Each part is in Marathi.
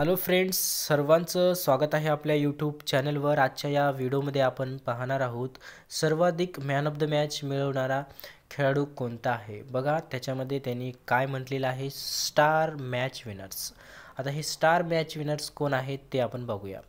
हॅलो फ्रेंड्स सर्वांचं स्वागत आहे आपल्या यूट्यूब चॅनलवर आजच्या या व्हिडिओमध्ये आपण पाहणार आहोत सर्वाधिक मॅन ऑफ द मॅच मिळवणारा खेळाडू कोणता आहे बघा त्याच्यामध्ये त्यांनी काय म्हटलेलं आहे स्टार मॅच विनर्स आता हे स्टार मॅच विनर्स कोण आहेत ते आपण बघूया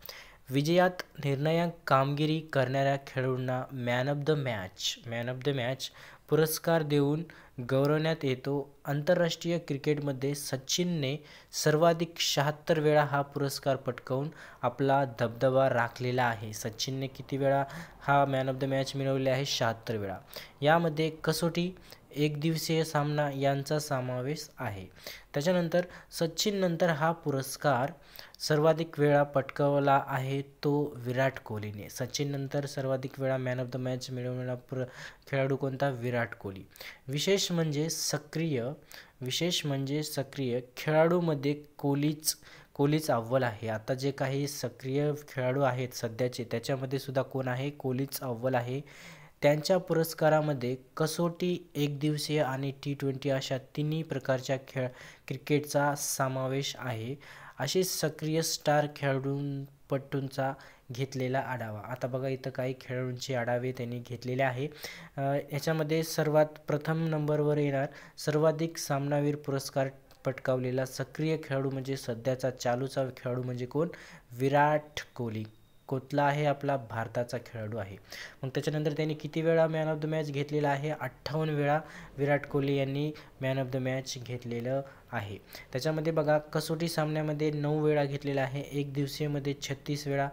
विजयात निर्णायक कामगिरी करणाऱ्या खेळाडूंना man of the match man of the match पुरस्कार देऊन गौरवण्यात येतो आंतरराष्ट्रीय क्रिकेटमध्ये सचिनने सर्वाधिक शहात्तर वेळा हा पुरस्कार पटकावून आपला दबदबा राखलेला आहे सचिनने किती वेळा हा मॅन ऑफ द मॅच मिळवले आहे शहात्तर वेळा यामध्ये कसोटी एकदिवसीय सामना यांचा समावेश आहे त्याच्यानंतर सचिननंतर हा पुरस्कार सर्वाधिक वेळा पटकवला आहे तो विराट कोहलीने सचिननंतर सर्वाधिक वेळा मॅन ऑफ द मॅच मिळवणारा पुर खेळाडू कोणता विराट कोहली विशेष म्हणजे सक्रिय विशेष म्हणजे सक्रिय खेळाडूमध्ये कोहलीच कोहलीच अव्वल आहे आता जे काही सक्रिय खेळाडू आहेत सध्याचे त्याच्यामध्ये सुद्धा कोण आहे कोहलीच अव्वल आहे त्यांच्या पुरस्कारामध्ये कसोटी एकदिवसीय आणि टी ट्वेंटी अशा तिन्ही प्रकारच्या खेळ क्रिकेटचा समावेश आहे असे सक्रिय स्टार खेळाडूंपटूंचा घेतलेला आढावा आता बघा इथं काही खेळाडूंचे आढावे त्यांनी घेतलेले आहे याच्यामध्ये सर्वात प्रथम नंबरवर येणार सर्वाधिक सामनावीर पुरस्कार पटकावलेला सक्रिय खेळाडू म्हणजे सध्याचा चालूचा खेळाडू म्हणजे कोण विराट कोहली कोतला आहे आपला भारताचा खेळाडू आहे मग त्याच्यानंतर त्यांनी किती वेळा मॅन ऑफ द मॅच घेतलेला आहे अठ्ठावन्न वेळा विराट कोहली यांनी मॅन ऑफ द मॅच घेतलेलं आहे त्याच्यामध्ये बघा कसोटी सामन्यामध्ये नऊ वेळा घेतलेला आहे एक दिवसीयमध्ये छत्तीस वेळा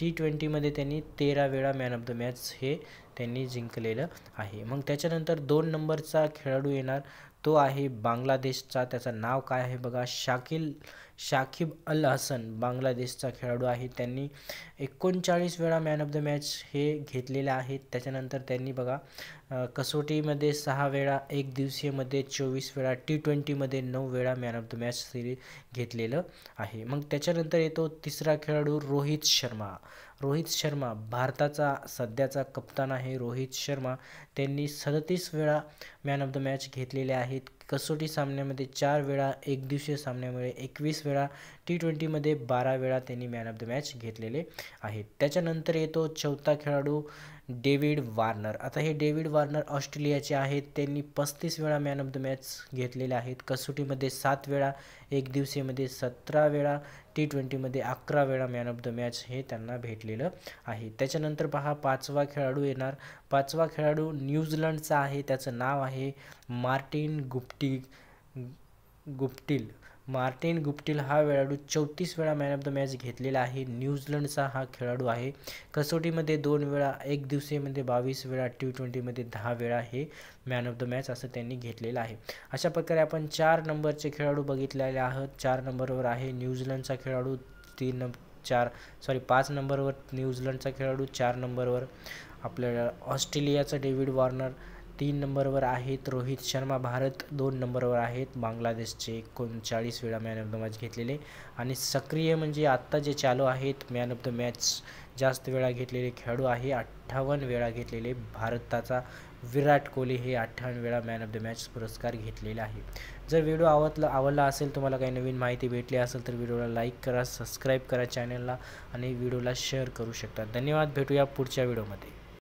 टी ट्वेंटीमध्ये त्यांनी तेरा वेळा मॅन ऑफ द मॅच हे त्यांनी जिंकलेलं आहे मग त्याच्यानंतर दोन नंबरचा खेळाडू येणार तो आहे बांगलादेशचा त्याचं नाव काय आहे बघा शाकिल शाकिब अल हसन बांगलादेशचा खेळाडू आहे त्यांनी एकोणचाळीस वेळा मॅन ऑफ द मॅच हे घेतलेले आहेत त्याच्यानंतर त्यांनी बघा कसोटीमध्ये सहा वेळा एक दिवसीयमध्ये चोवीस वेळा टी ट्वेंटीमध्ये नऊ वेळा man of the match series घेतलेलं आहे मग त्याच्यानंतर येतो तिसरा खेळाडू रोहित शर्मा रोहित शर्मा भारताचा सध्याचा कप्तान आहे रोहित शर्मा त्यांनी सदतीस वेळा मॅन ऑफ द मॅच घेतलेले आहेत कसोटी सामन्यामध्ये चार वेळा एकदिवसीय सामन्यामुळे एकवीस वेळा टी ट्वेंटीमध्ये बारा वेळा त्यांनी मॅन ऑफ द मॅच घेतलेले आहेत त्याच्यानंतर येतो चौथा खेळाडू डेव्हिड वार्नर आता हे डेव्हिड वार्नर ऑस्ट्रेलियाचे आहेत त्यांनी पस्तीस वेळा मॅन ऑफ द मॅच घेतलेले आहेत कसोटीमध्ये सात वेळा एक दिवसीयमध्ये सतरा वेळा टी ट्वेंटीमध्ये अकरा वेळा मॅन ऑफ द मॅच हे त्यांना भेटलेलं आहे त्याच्यानंतर पहा पाचवा खेळाडू येणार पाचवा खेळाडू न्यूझीलंडचा आहे त्याचं नाव आहे Martin Guptill Guptill Martin Guptill हा खेळाडू चौतीस वेळा मॅन ऑफ द मॅच घेतलेला आहे न्यूझीलंडचा हा खेळाडू आहे कसोटीमध्ये दोन वेळा एक दिवसीयमध्ये बावीस वेळा टी ट्वेंटीमध्ये दहा वेळा हे मॅन ऑफ द मॅच असं त्यांनी घेतलेलं आहे अशा प्रकारे आपण चार नंबरचे खेळाडू बघितलेले आहोत चार नंबरवर आहे न्यूझीलंडचा खेळाडू तीन नंब चार सॉरी पाच नंबरवर न्यूझीलंडचा खेळाडू चार नंबरवर आपल्याला ऑस्ट्रेलियाचा डेव्हिड वॉर्नर तीन नंबरवर आहेत रोहित शर्मा भारत दोन नंबरवर आहेत बांगलादेशचे एकोणचाळीस वेळा मॅन ऑफ द मॅच घेतलेले आणि सक्रिय म्हणजे आत्ता जे चालू आहेत मॅन ऑफ द मॅच जास्त वेळा घेतलेले खेळाडू आहे अठ्ठावन्न वेळा घेतलेले भारताचा विराट कोहली हे अठ्ठावन्न वेळा मॅन ऑफ द मॅच पुरस्कार घेतलेला आहे जर व्हिडिओ आवडला आवडला असेल तुम्हाला काही नवीन माहिती भेटली असेल तर व्हिडिओला लाईक करा सबस्क्राईब करा चॅनलला आणि व्हिडिओला शेअर करू शकता धन्यवाद भेटूया पुढच्या व्हिडिओमध्ये